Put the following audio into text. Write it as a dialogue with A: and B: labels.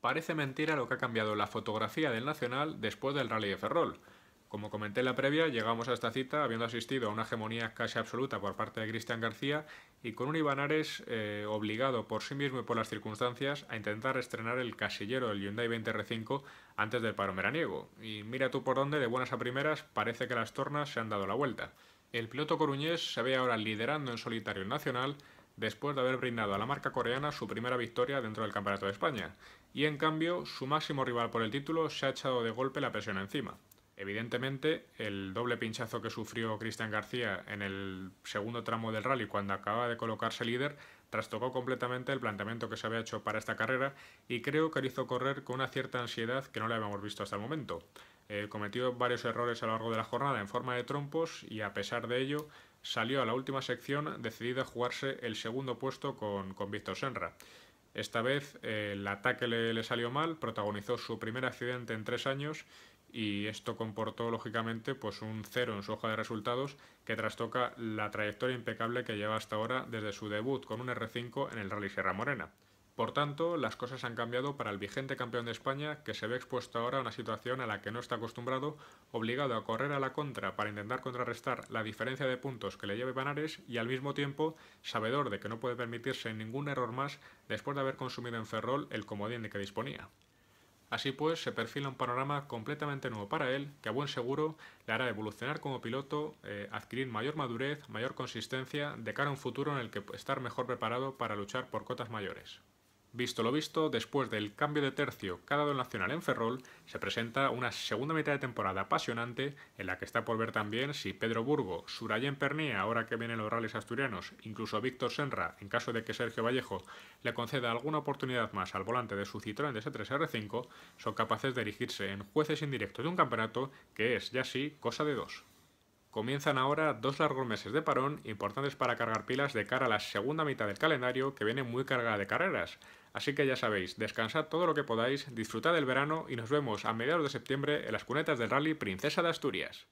A: Parece mentira lo que ha cambiado la fotografía del Nacional después del Rally de Ferrol. Como comenté en la previa, llegamos a esta cita habiendo asistido a una hegemonía casi absoluta por parte de Cristian García y con un Ibanares eh, obligado por sí mismo y por las circunstancias a intentar estrenar el casillero del Hyundai 20 R5 antes del paro meraniego. Y mira tú por dónde, de buenas a primeras, parece que las tornas se han dado la vuelta. El piloto coruñés se ve ahora liderando en solitario el Nacional después de haber brindado a la marca coreana su primera victoria dentro del Campeonato de España, y en cambio su máximo rival por el título se ha echado de golpe la presión encima. Evidentemente, el doble pinchazo que sufrió Cristian García en el segundo tramo del rally cuando acababa de colocarse líder trastocó completamente el planteamiento que se había hecho para esta carrera y creo que lo hizo correr con una cierta ansiedad que no le habíamos visto hasta el momento cometió varios errores a lo largo de la jornada en forma de trompos y a pesar de ello salió a la última sección decidido a jugarse el segundo puesto con, Víctor Senra. Esta vez el ataque le, salió mal, protagonizó su primer accidente en tres años y esto comportó lógicamente pues un cero en su hoja de resultados que trastoca la trayectoria impecable que lleva hasta ahora desde su debut con un R5 en el Rally Sierra Morena. Por tanto, las cosas han cambiado para el vigente campeón de España, que se ve expuesto ahora a una situación a la que no está acostumbrado, obligado a correr a la contra para intentar contrarrestar la diferencia de puntos que le lleve Panares y al mismo tiempo sabedor de que no puede permitirse ningún error más después de haber consumido en Ferrol el comodín de que disponía. Así pues, se perfila un panorama completamente nuevo para él, que a buen seguro le hará evolucionar como piloto, eh, adquirir mayor madurez, mayor consistencia, de cara a un futuro en el que estar mejor preparado para luchar por cotas mayores. Visto lo visto, después del cambio de tercio cada don nacional en Ferrol, se presenta una segunda mitad de temporada apasionante en la que está por ver también si Pedro Burgo, Surayen Pernía, ahora que vienen los rales asturianos, incluso Víctor Senra, en caso de que Sergio Vallejo le conceda alguna oportunidad más al volante de su Citroën DS3R5, son capaces de erigirse en jueces indirectos de un campeonato que es, ya sí, cosa de dos. Comienzan ahora dos largos meses de parón importantes para cargar pilas de cara a la segunda mitad del calendario que viene muy cargada de carreras. Así que ya sabéis, descansad todo lo que podáis, disfrutad del verano y nos vemos a mediados de septiembre en las cunetas del rally Princesa de Asturias.